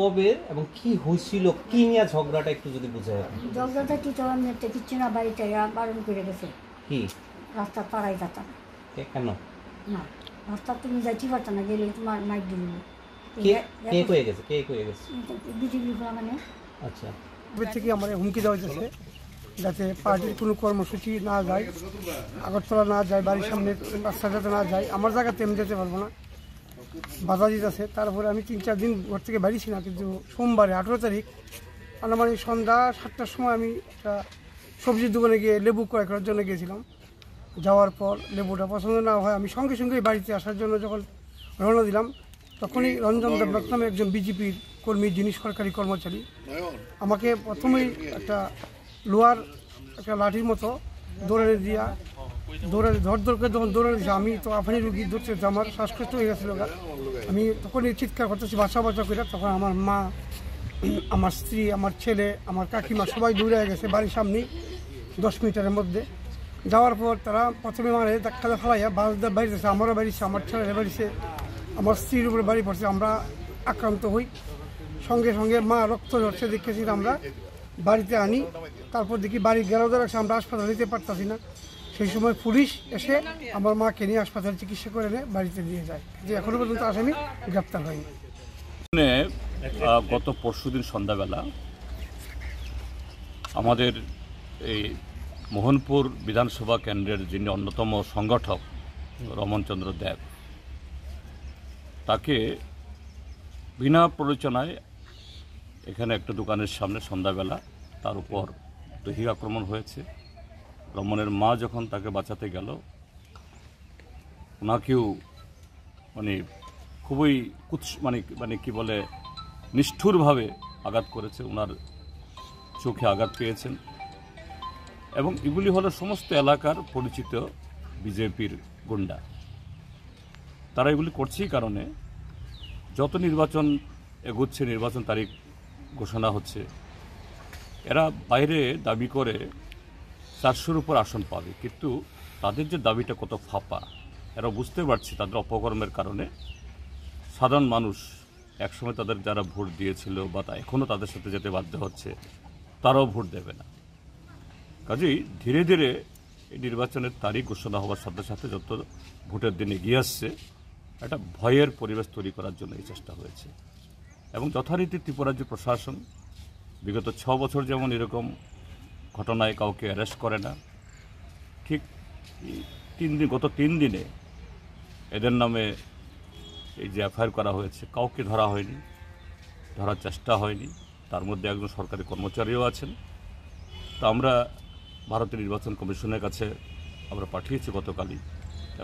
কবে এবং কি হয়েছিল কি নিয়ে ঝগড়াটা একটু যদি বুঝে ঝগড়াটা কি তো নেতে কিচ্ছু না বাড়িতে বারণ করে গেছে কি রাস্তা পাড়ায় যাতাম কেন না রাস্তা তুমি যাইতে পারতো না গেলে তোমার মাইক দিল কে কয়ে গেছে কে কয়ে গেছে বিজেপি মানে আচ্ছা থেকে আমার হুমকি দেওয়া হয়েছে যাতে পার্টির কোনো কর্মসূচি না যায় আগরতলা না যায় বাড়ির সামনে রাস্তা যাতে না যায় আমার জায়গাতে আমি যেতে পারবো না বাধা আছে তারপরে আমি তিন চার দিন ঘর থেকে বাড়িছি না কিন্তু সোমবারে আঠেরো তারিখ আনুমানিক সন্ধ্যা সাতটার সময় আমি একটা সবজির দোকানে গিয়ে লেবু ক্রয় করার জন্য গিয়েছিলাম যাওয়ার পর লেবুটা পছন্দ না হয় আমি সঙ্গে সঙ্গেই বাড়িতে আসার জন্য যখন রওনা দিলাম তখনই রঞ্জন দেবনাথ নামে একজন বিজেপির কর্মী যিনি সরকারি কর্মচারী আমাকে প্রথমেই একটা লোয়ার একটা লাঠির মতো দৌড়ে দিয়া দৌড়াতে ধর ধর করে তখন যে আমি তো আপনি রুগী ধরতে আমার শ্বাসকষ্ট হয়ে গেছিলো আমি তখন চিৎকার করতেছি বাসা বাসা করে তখন আমার মা আমার স্ত্রী আমার ছেলে আমার কাকিমা সবাই দৌড়ে গেছে বাড়ির সামনে দশ মিনিটের মধ্যে যাওয়ার পর তারা প্রথমে মারে ধাক্কাতে ফেলাইয়া বাসদার বাড়িতেছে আমারও বাড়িছে আমার ছেলের বাড়িছে আমার স্ত্রীর উপরে বাড়ি পড়ছে আমরা আক্রান্ত হই সঙ্গে সঙ্গে মা রক্ত ঝরছে দেখেছি আমরা বাড়িতে আনি তারপর দেখি বাড়ি গেলাও রাখছে আমরা হাসপাতাল নিতে পারতাছি না সেই সময় পুলিশ এসে আমার মাকে নিয়ে হাসপাতালে চিকিৎসা করে নিয়ে বাড়িতে নিয়ে যায় যে এখনও পর্যন্ত আসামি গ্রেপ্তার হয়নি গত পরশুদিন সন্ধ্যাবেলা আমাদের এই মোহনপুর বিধানসভা কেন্দ্রের যিনি অন্যতম সংগঠক রমনচন্দ্র দেব তাকে বিনা প্ররোচনায় এখানে একটা দোকানের সামনে সন্ধ্যাবেলা তার উপর দৈহিক আক্রমণ হয়েছে রমণের মা যখন তাকে বাঁচাতে গেল ওনাকেও মানে খুবই কুৎস মানে মানে কি বলে নিষ্ঠুরভাবে আঘাত করেছে ওনার চোখে আঘাত পেয়েছেন এবং এগুলি হলো সমস্ত এলাকার পরিচিত বিজেপির গুন্ডা তারা এগুলি করছেই কারণে যত নির্বাচন এগোচ্ছে নির্বাচন তারিখ ঘোষণা হচ্ছে এরা বাইরে দাবি করে চারশোর উপর আসন পাবে কিন্তু তাদের যে দাবিটা কত ফাঁপা এরা বুঝতে পারছি তাদের অপকর্মের কারণে সাধারণ মানুষ একসময় তাদের যারা ভোট দিয়েছিল বা তা এখনও তাদের সাথে যেতে বাধ্য হচ্ছে তারাও ভোট দেবে না কাজেই ধীরে ধীরে এই নির্বাচনের তারিখ ঘোষণা হওয়ার সাথে সাথে যত ভোটের দিনে এগিয়ে আসছে একটা ভয়ের পরিবেশ তৈরি করার জন্য এই চেষ্টা হয়েছে এবং যথারীতি ত্রিপুরাজ্য প্রশাসন বিগত ছ বছর যেমন এরকম ঘটনায় কাউকে অ্যারেস্ট করে না ঠিক তিন দিন গত তিন দিনে এদের নামে এই যে এফআইআর করা হয়েছে কাউকে ধরা হয়নি ধরার চেষ্টা হয়নি তার মধ্যে একজন সরকারি কর্মচারীও আছেন তা আমরা ভারতের নির্বাচন কমিশনের কাছে আমরা পাঠিয়েছি গতকালই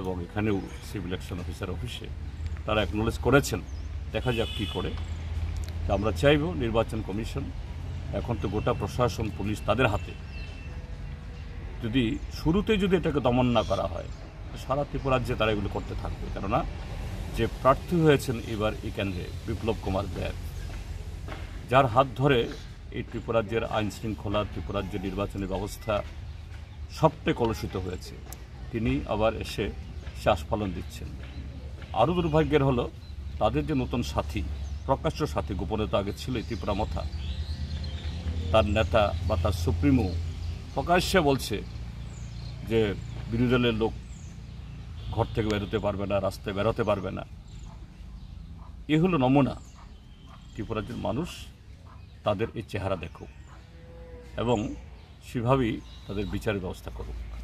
এবং এখানেও সিভিল অ্যাকশন অফিসার অফিসে তারা অ্যাকনোলেজ করেছেন দেখা যাক কী করে তা আমরা চাইব নির্বাচন কমিশন এখন তো গোটা প্রশাসন পুলিশ তাদের হাতে যদি শুরুতে যদি এটাকে দমন না করা হয় সারা ত্রিপুরাজ্যে তারা এগুলো করতে থাকবে কেননা যে প্রার্থী হয়েছেন এবার এই কেন্দ্রে বিপ্লব কুমার দেব যার হাত ধরে এই ত্রিপুরাজ্যের আইন শৃঙ্খলা ত্রিপুরাজ্যের নির্বাচনী ব্যবস্থা সবটাই কলুষিত হয়েছে তিনি আবার এসে পালন দিচ্ছেন আরও দুর্ভাগ্যের হলো তাদের যে নতুন সাথী প্রকাশ্য সাথী গোপনে তো আগে ছিল ত্রিপুরা মথা তার নেতা বা তার সুপ্রিমো প্রকাশ্যে বলছে যে বিরোধী দলের লোক ঘর থেকে বেরোতে পারবে না রাস্তায় বেরোতে পারবে না এ হলো নমুনা ত্রিপুরাজ্যের মানুষ তাদের এই চেহারা দেখুক এবং সেভাবেই তাদের বিচারের ব্যবস্থা করুক